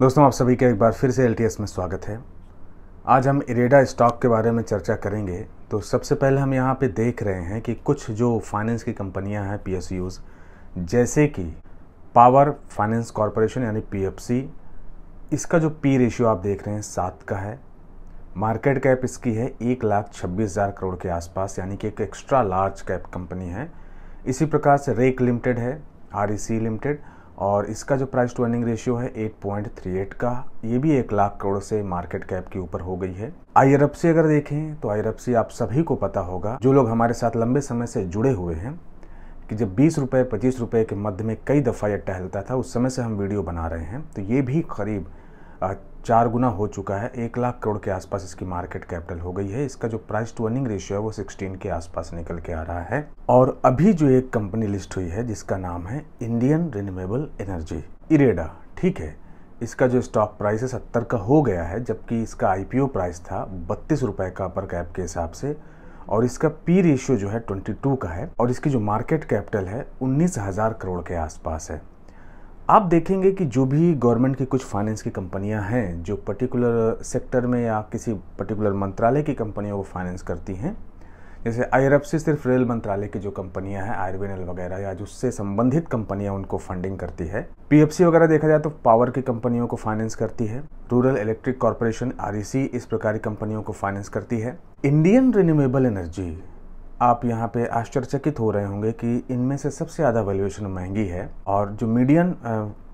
दोस्तों आप सभी का एक बार फिर से एल में स्वागत है आज हम इरेडा स्टॉक के बारे में चर्चा करेंगे तो सबसे पहले हम यहाँ पे देख रहे हैं कि कुछ जो फाइनेंस की कंपनियाँ हैं पी जैसे कि पावर फाइनेंस कॉरपोरेशन यानी पी इसका जो पी रेशियो आप देख रहे हैं सात का है मार्केट कैप इसकी है एक लाख छब्बीस हज़ार करोड़ के आसपास यानी कि एक एक्स्ट्रा लार्ज कैप कंपनी है इसी प्रकार से रेक लिमिटेड है आर लिमिटेड e और इसका जो प्राइस टू अर्निंग रेशियो है 8.38 का ये भी एक लाख करोड़ से मार्केट कैप के ऊपर हो गई है आईआरएफसी अगर देखें तो आईआरएफसी आप सभी को पता होगा जो लोग हमारे साथ लंबे समय से जुड़े हुए हैं कि जब बीस रुपये पच्चीस रुपये के मध्य में कई दफ़ा यह टहलता था उस समय से हम वीडियो बना रहे हैं तो ये भी करीब चार गुना हो चुका है एक लाख करोड़ के आसपास इसकी मार्केट कैपिटल हो गई है इसका जो प्राइस टू अर्निंग रेशियो है वो 16 के आसपास निकल के आ रहा है और अभी जो एक कंपनी लिस्ट हुई है जिसका नाम है इंडियन रिन्यूएबल एनर्जी इरेडा ठीक है इसका जो स्टॉक प्राइस है सत्तर का हो गया है जबकि इसका आई प्राइस था बत्तीस रुपये का पर कैप के हिसाब से और इसका पी रेशियो जो है ट्वेंटी का है और इसकी जो मार्केट कैपिटल है उन्नीस हज़ार करोड़ के आसपास है आप देखेंगे कि जो भी गवर्नमेंट की कुछ फाइनेंस की कंपनियां हैं जो पर्टिकुलर सेक्टर में या किसी पर्टिकुलर मंत्रालय की कंपनियों को फाइनेंस करती हैं जैसे आई से सिर्फ रेल मंत्रालय की जो कंपनियां हैं आईआरबीएनएल वगैरह या उससे संबंधित कंपनियां उनको फंडिंग करती है पीएफसी वगैरह देखा जाए तो पावर की कंपनियों को फाइनेंस करती है रूरल इलेक्ट्रिक कॉरपोरेशन आर इस प्रकार की कंपनियों को फाइनेंस करती है इंडियन रिन्यूएबल एनर्जी आप यहाँ पे आश्चर्यचकित हो रहे होंगे कि इनमें से सबसे ज़्यादा वैल्यूएशन महंगी है और जो मीडियन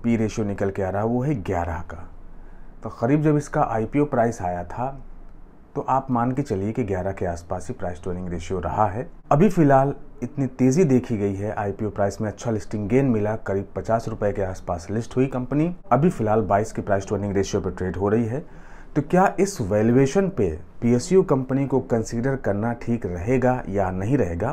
पी रेशियो निकल के आ रहा है वो है ग्यारह का तो करीब जब इसका आईपीओ प्राइस आया था तो आप मान के चलिए कि 11 के आसपास ही प्राइस टू अर्निंग रेशियो रहा है अभी फिलहाल इतनी तेज़ी देखी गई है आईपीओ प्राइस में अच्छा लिस्टिंग गेन मिला करीब पचास रुपए के आसपास लिस्ट हुई कंपनी अभी फिलहाल 22 की प्राइस टू अर्निंग रेशियो पर ट्रेड हो रही है तो क्या इस वैल्यूएशन पे पीएसयू कंपनी को कंसीडर करना ठीक रहेगा या नहीं रहेगा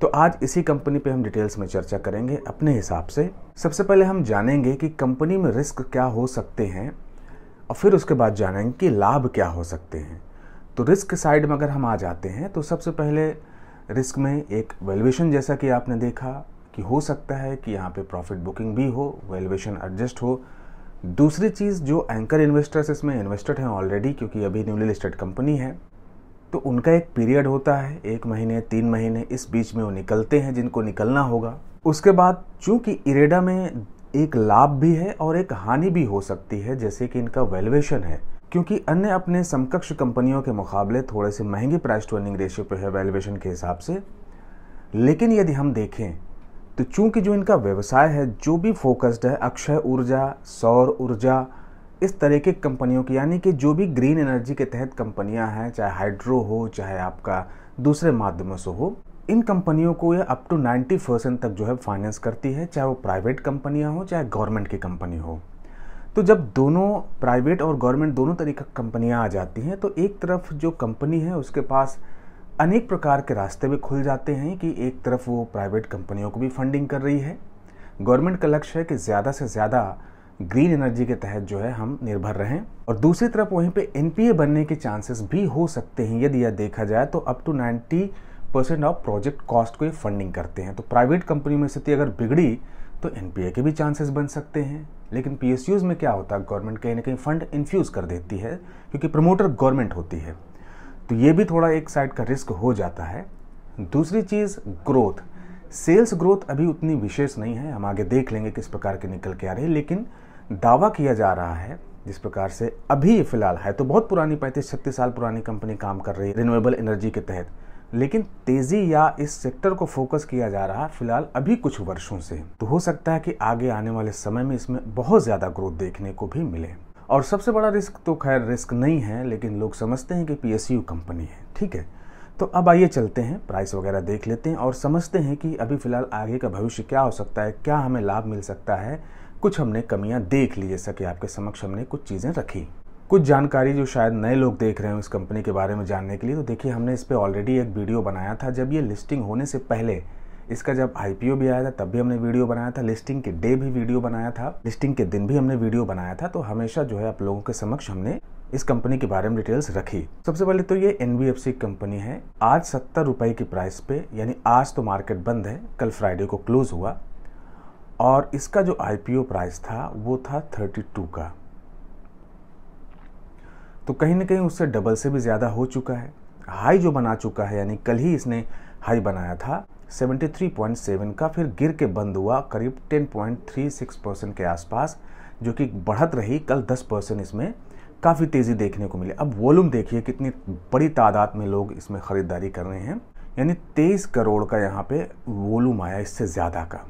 तो आज इसी कंपनी पे हम डिटेल्स में चर्चा करेंगे अपने हिसाब से सबसे पहले हम जानेंगे कि कंपनी में रिस्क क्या हो सकते हैं और फिर उसके बाद जानेंगे कि लाभ क्या हो सकते हैं तो रिस्क साइड में अगर हम आ जाते हैं तो सबसे पहले रिस्क में एक वैल्यूएशन जैसा कि आपने देखा कि हो सकता है कि यहाँ पे प्रॉफिट बुकिंग भी हो वैल्यूएशन एडजस्ट हो दूसरी चीज़ जो एंकर इन्वेस्टर्स इसमें इन्वेस्टेड हैं ऑलरेडी क्योंकि अभी न्यूली लिस्टेड कंपनी है तो उनका एक पीरियड होता है एक महीने तीन महीने इस बीच में वो निकलते हैं जिनको निकलना होगा उसके बाद चूंकि इरेडा में एक लाभ भी है और एक हानि भी हो सकती है जैसे कि इनका वैल्यूएशन है क्योंकि अन्य अपने समकक्ष कंपनियों के मुकाबले थोड़े से महंगे प्राइस टू अर्निंग रेशियो पे है वैल्यूएशन के हिसाब से लेकिन यदि हम देखें तो चूंकि जो इनका व्यवसाय है जो भी फोकस्ड है अक्षय ऊर्जा सौर ऊर्जा इस तरह के कंपनियों की यानी कि जो भी ग्रीन एनर्जी के तहत कंपनियां हैं चाहे हाइड्रो हो चाहे आपका दूसरे माध्यमों से हो इन कंपनियों को यह अप टू 90 परसेंट तक जो है फाइनेंस करती है चाहे वो प्राइवेट कंपनियां हो चाहे गवर्नमेंट की कंपनी हो तो जब दोनों प्राइवेट और गवर्नमेंट दोनों तरीके कंपनियाँ आ जाती हैं तो एक तरफ जो कंपनी है उसके पास अनेक प्रकार के रास्ते भी खुल जाते हैं कि एक तरफ वो प्राइवेट कंपनियों को भी फंडिंग कर रही है गवर्नमेंट का लक्ष्य है कि ज़्यादा से ज़्यादा ग्रीन एनर्जी के तहत जो है हम निर्भर रहें और दूसरी तरफ वहीं पे एनपीए बनने के चांसेस भी हो सकते हैं यदि यह देखा जाए तो up to 90 percent of project cost को ये फंडिंग करते हैं तो प्राइवेट कंपनी में स्थिति अगर बिगड़ी तो एन के भी चांसेस बन सकते हैं लेकिन पी में क्या होता है गवर्नमेंट कहीं ना कहीं फंड इन्फ्यूज़ कर देती है क्योंकि प्रमोटर गवर्नमेंट होती है तो ये भी थोड़ा एक साइड का रिस्क हो जाता है दूसरी चीज़ ग्रोथ सेल्स ग्रोथ अभी उतनी विशेष नहीं है हम आगे देख लेंगे किस प्रकार के निकल के आ रही है लेकिन दावा किया जा रहा है जिस प्रकार से अभी फिलहाल है तो बहुत पुरानी पैंतीस छत्तीस साल पुरानी कंपनी काम कर रही है रिन्यूएबल एनर्जी के तहत लेकिन तेज़ी या इस सेक्टर को फोकस किया जा रहा है फिलहाल अभी कुछ वर्षों से तो हो सकता है कि आगे आने वाले समय में इसमें बहुत ज़्यादा ग्रोथ देखने को भी मिले और सबसे बड़ा रिस्क तो खैर रिस्क नहीं है लेकिन लोग समझते हैं कि पी कंपनी है ठीक है तो अब आइए चलते हैं प्राइस वगैरह देख लेते हैं और समझते हैं कि अभी फ़िलहाल आगे का भविष्य क्या हो सकता है क्या हमें लाभ मिल सकता है कुछ हमने कमियां देख ली जैसा कि आपके समक्ष हमने कुछ चीज़ें रखी कुछ जानकारी जो शायद नए लोग देख रहे हैं उस कंपनी के बारे में जानने के लिए तो देखिए हमने इस पर ऑलरेडी एक वीडियो बनाया था जब ये लिस्टिंग होने से पहले इसका जब आईपीओ भी आया था तब भी हमने वीडियो बनाया था लिस्टिंग के डे भी वीडियो बनाया था लिस्टिंग के दिन भी हमने वीडियो बनाया था तो हमेशा जो है आप लोगों के समक्ष हमने इस कंपनी के बारे में डिटेल्स रखी सबसे पहले तो ये एन कंपनी है आज सत्तर रुपए की प्राइस पे यानी आज तो मार्केट बंद है कल फ्राइडे को क्लोज हुआ और इसका जो आई प्राइस था वो था 32 का तो कहीं ना कहीं उससे डबल से भी ज़्यादा हो चुका है हाई जो बना चुका है यानी कल ही इसने हाई बनाया था 73.7 का फिर गिर के बंद हुआ करीब 10.36 परसेंट के आसपास जो कि बढ़त रही कल 10 परसेंट इसमें काफ़ी तेज़ी देखने को मिली अब वॉल्यूम देखिए कितनी बड़ी तादाद में लोग इसमें ख़रीदारी कर रहे हैं यानी तेईस करोड़ का यहाँ पे वॉल्यूम आया इससे ज़्यादा का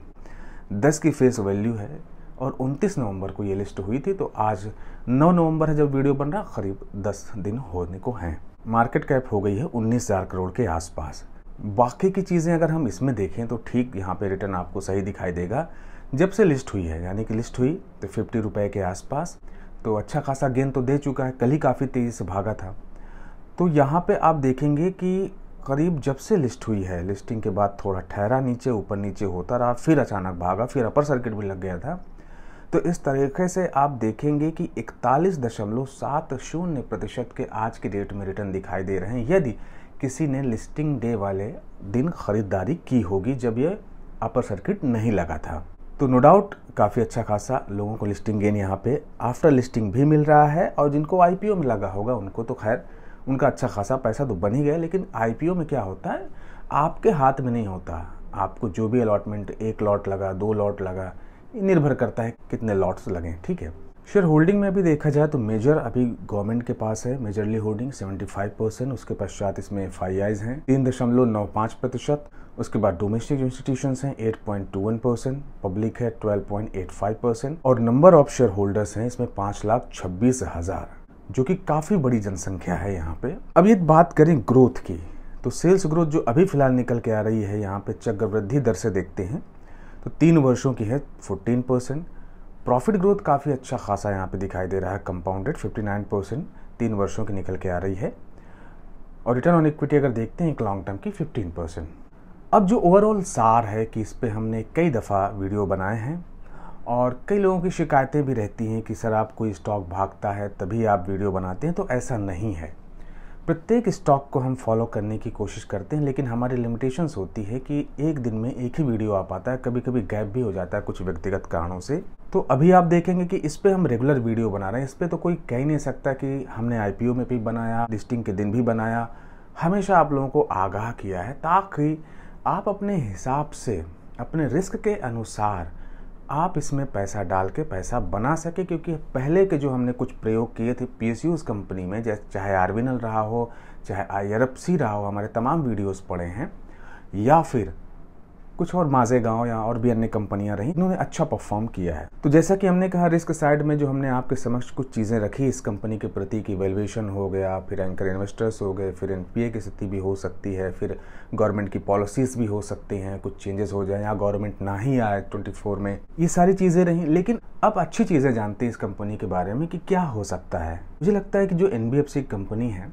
दस की फेस वैल्यू है और 29 नवंबर को ये लिस्ट हुई थी तो आज 9 नवंबर है जब वीडियो बन रहा करीब 10 दिन होने को हैं मार्केट कैप हो गई है 19,000 करोड़ के आसपास बाकी की चीज़ें अगर हम इसमें देखें तो ठीक यहाँ पे रिटर्न आपको सही दिखाई देगा जब से लिस्ट हुई है यानी कि लिस्ट हुई तो फिफ्टी रुपये के आसपास तो अच्छा खासा गेंद तो दे चुका है कल ही काफ़ी तेज़ी से भागा था तो यहाँ पे आप देखेंगे कि करीब जब से लिस्ट हुई है लिस्टिंग के बाद थोड़ा ठहरा नीचे ऊपर नीचे होता रहा फिर अचानक भागा फिर अपर सर्किट भी लग गया था तो इस तरीके से आप देखेंगे कि इकतालीस दशमलव सात शून्य प्रतिशत के आज के डेट में रिटर्न दिखाई दे रहे हैं यदि किसी ने लिस्टिंग डे वाले दिन ख़रीदारी की होगी जब ये अपर सर्किट नहीं लगा था तो नो डाउट काफ़ी अच्छा खासा लोगों को लिस्टिंग गेन यहाँ पे आफ्टर लिस्टिंग भी मिल रहा है और जिनको आईपीओ में लगा होगा उनको तो खैर उनका अच्छा खासा पैसा तो बन ही गया लेकिन आईपीओ में क्या होता है आपके हाथ में नहीं होता आपको जो भी अलॉटमेंट एक लॉट लगा दो लॉट लगा निर्भर करता है कितने लॉट्स लगें ठीक है शेयर होल्डिंग में भी देखा जाए तो मेजर अभी गवर्नमेंट के पास है मेजरली होल्डिंग 75 परसेंट उसके पश्चात इसमें एफ हैं तीन दशमलव नौ पाँच प्रतिशत उसके बाद डोमेस्टिक इंस्टीट्यूशन हैं 8.21 परसेंट पब्लिक है 12.85 परसेंट और नंबर ऑफ शेयर होल्डर्स हैं इसमें पाँच लाख छब्बीस हज़ार जो कि काफ़ी बड़ी जनसंख्या है यहाँ पे अब ये बात करें ग्रोथ की तो सेल्स ग्रोथ जो अभी फिलहाल निकल के आ रही है यहाँ पे चक्रवृद्धि दर से देखते हैं तो तीन वर्षों की है फोर्टीन परसेंट प्रॉफिट ग्रोथ काफ़ी अच्छा खासा यहाँ पे दिखाई दे रहा है कंपाउंडेड 59 परसेंट तीन वर्षों की निकल के आ रही है और रिटर्न ऑन इक्विटी अगर देखते हैं एक लॉन्ग टर्म की 15 परसेंट अब जो ओवरऑल सार है कि इस पर हमने कई दफ़ा वीडियो बनाए हैं और कई लोगों की शिकायतें भी रहती हैं कि सर आप कोई स्टॉक भागता है तभी आप वीडियो बनाते हैं तो ऐसा नहीं है प्रत्येक स्टॉक को हम फॉलो करने की कोशिश करते हैं लेकिन हमारी लिमिटेशंस होती है कि एक दिन में एक ही वीडियो आ पाता है कभी कभी गैप भी हो जाता है कुछ व्यक्तिगत कारणों से तो अभी आप देखेंगे कि इस पर हम रेगुलर वीडियो बना रहे हैं इस पर तो कोई कह ही नहीं सकता कि हमने आई में भी बनाया लिस्टिंग के दिन भी बनाया हमेशा आप लोगों को आगाह किया है ताकि आप अपने हिसाब से अपने रिस्क के अनुसार आप इसमें पैसा डाल के पैसा बना सके क्योंकि पहले के जो हमने कुछ प्रयोग किए थे पी कंपनी में जैसे चाहे आरविनल रहा हो चाहे आई रहा हो हमारे तमाम वीडियोज़ पड़े हैं या फिर कुछ और माजे गांव या और भी अन्य कंपनियां रही इन्होंने अच्छा परफॉर्म किया है तो जैसा कि हमने कहा रिस्क साइड में जो हमने आपके समक्ष कुछ चीज़ें रखी इस कंपनी के प्रति कि वैल्यूएशन हो गया फिर एंकर इन्वेस्टर्स हो गए फिर एन की स्थिति भी हो सकती है फिर गवर्नमेंट की पॉलिसीज भी हो सकती हैं कुछ चेंजेस हो जाए या गवर्नमेंट ना ही आए ट्वेंटी में ये सारी चीज़ें रही लेकिन अब अच्छी चीज़ें जानते हैं इस कंपनी के बारे में कि क्या हो सकता है मुझे लगता है कि जो एन कंपनी है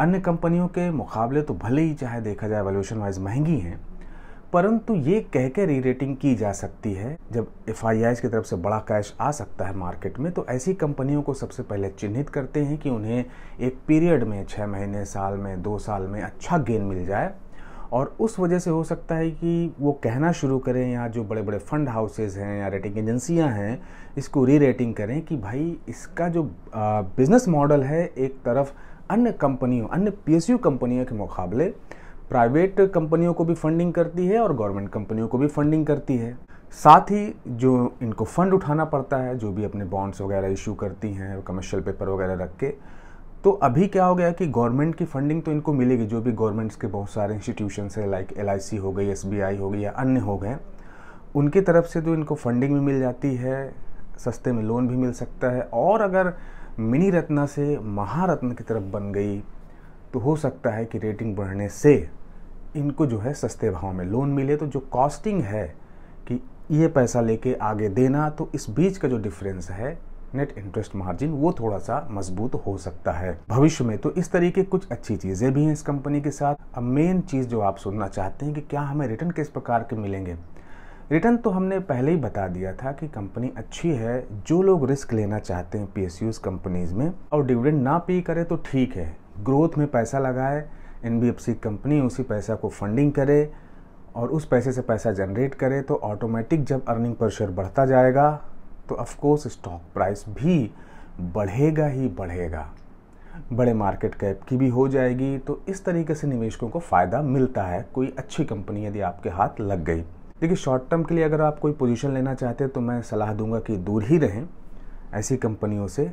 अन्य कंपनियों के मुकाबले तो भले ही चाहे देखा जाए वैल्यूशन वाइज महंगी हैं परंतु ये कह के री रेटिंग की जा सकती है जब एफ की तरफ से बड़ा कैश आ सकता है मार्केट में तो ऐसी कंपनियों को सबसे पहले चिन्हित करते हैं कि उन्हें एक पीरियड में छः महीने साल में दो साल में अच्छा गेन मिल जाए और उस वजह से हो सकता है कि वो कहना शुरू करें या जो बड़े बड़े फंड हाउसेज हैं या रेटिंग एजेंसियां हैं इसको री रेटिंग करें कि भाई इसका जो बिज़नेस मॉडल है एक तरफ अन्य कंपनियों अन्य पी कंपनियों के मुकाबले प्राइवेट कंपनियों को भी फंडिंग करती है और गवर्नमेंट कंपनियों को भी फंडिंग करती है साथ ही जो इनको फंड उठाना पड़ता है जो भी अपने बॉन्ड्स वगैरह इशू करती हैं कमर्शियल पेपर वगैरह रख के तो अभी क्या हो गया कि गवर्नमेंट की फंडिंग तो इनको मिलेगी जो भी गवर्नमेंट्स के बहुत सारे इंस्टीट्यूशन है लाइक एल हो गई एस हो गई या अन्य हो गए उनकी तरफ से तो इनको फंडिंग भी मिल जाती है सस्ते में लोन भी मिल सकता है और अगर मिनी रत्ना से महारत्न की तरफ बन गई तो हो सकता है कि रेटिंग बढ़ने से इनको जो है सस्ते भाव में लोन मिले तो जो कॉस्टिंग है कि ये पैसा लेके आगे देना तो इस बीच का जो डिफरेंस है नेट इंटरेस्ट मार्जिन वो थोड़ा सा मजबूत हो सकता है भविष्य में तो इस तरीके कुछ अच्छी चीज़ें भी हैं इस कंपनी के साथ अब मेन चीज़ जो आप सुनना चाहते हैं कि क्या हमें रिटर्न किस प्रकार के मिलेंगे रिटर्न तो हमने पहले ही बता दिया था कि कंपनी अच्छी है जो लोग रिस्क लेना चाहते हैं पी कंपनीज में और डिविडेंड ना पे करे तो ठीक है ग्रोथ में पैसा लगाए एन कंपनी उसी पैसा को फंडिंग करे और उस पैसे से पैसा जनरेट करे तो ऑटोमेटिक जब अर्निंग पर शेयर बढ़ता जाएगा तो ऑफकोर्स स्टॉक प्राइस भी बढ़ेगा ही बढ़ेगा बड़े मार्केट कैप की भी हो जाएगी तो इस तरीके से निवेशकों को फ़ायदा मिलता है कोई अच्छी कंपनी यदि आपके हाथ लग गई देखिए शॉर्ट टर्म के लिए अगर आप कोई पोजीशन लेना चाहते हैं तो मैं सलाह दूंगा कि दूर ही रहें ऐसी कंपनियों से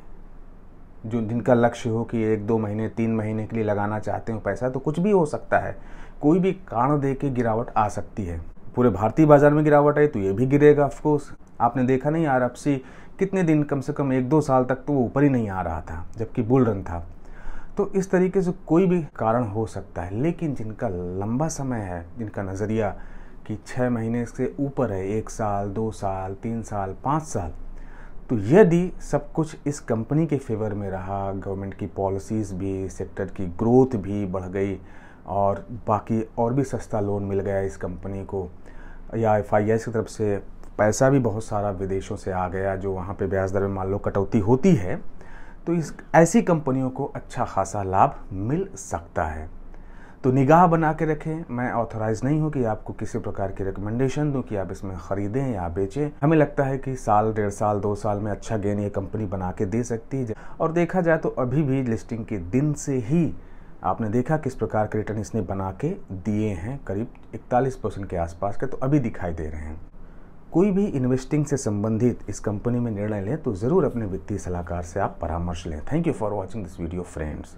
जो जिनका लक्ष्य हो कि एक दो महीने तीन महीने के लिए लगाना चाहते हो पैसा तो कुछ भी हो सकता है कोई भी कारण दे के गिरावट आ सकती है पूरे भारतीय बाजार में गिरावट आई तो ये भी गिरेगा ऑफकोर्स आपने देखा नहीं आर कितने दिन कम से कम एक दो साल तक तो वो ऊपर ही नहीं आ रहा था जबकि बुल रन था तो इस तरीके से कोई भी कारण हो सकता है लेकिन जिनका लंबा समय है जिनका नज़रिया कि छः महीने से ऊपर है एक साल दो साल तीन साल पाँच साल तो यदि सब कुछ इस कंपनी के फेवर में रहा गवर्नमेंट की पॉलिसीज़ भी सेक्टर की ग्रोथ भी बढ़ गई और बाकी और भी सस्ता लोन मिल गया इस कंपनी को या एफ की तरफ से पैसा भी बहुत सारा विदेशों से आ गया जो वहाँ पे ब्याज दर में मान लो कटौती होती है तो इस ऐसी कंपनियों को अच्छा खासा लाभ मिल सकता है तो निगाह बना के रखें मैं ऑथराइज नहीं हूँ कि आपको किसी प्रकार की रिकमेंडेशन दूँ कि आप इसमें ख़रीदें या बेचें हमें लगता है कि साल डेढ़ साल दो साल में अच्छा गेन ये कंपनी बना के दे सकती है और देखा जाए तो अभी भी लिस्टिंग के दिन से ही आपने देखा किस प्रकार के रिटर्न इसने बना के दिए हैं करीब इकतालीस परसेंट के आसपास के तो अभी दिखाई दे रहे हैं कोई भी इन्वेस्टिंग से संबंधित इस कंपनी में निर्णय लें तो ज़रूर अपने वित्तीय सलाहकार से आप परामर्श लें thank you for watching this video friends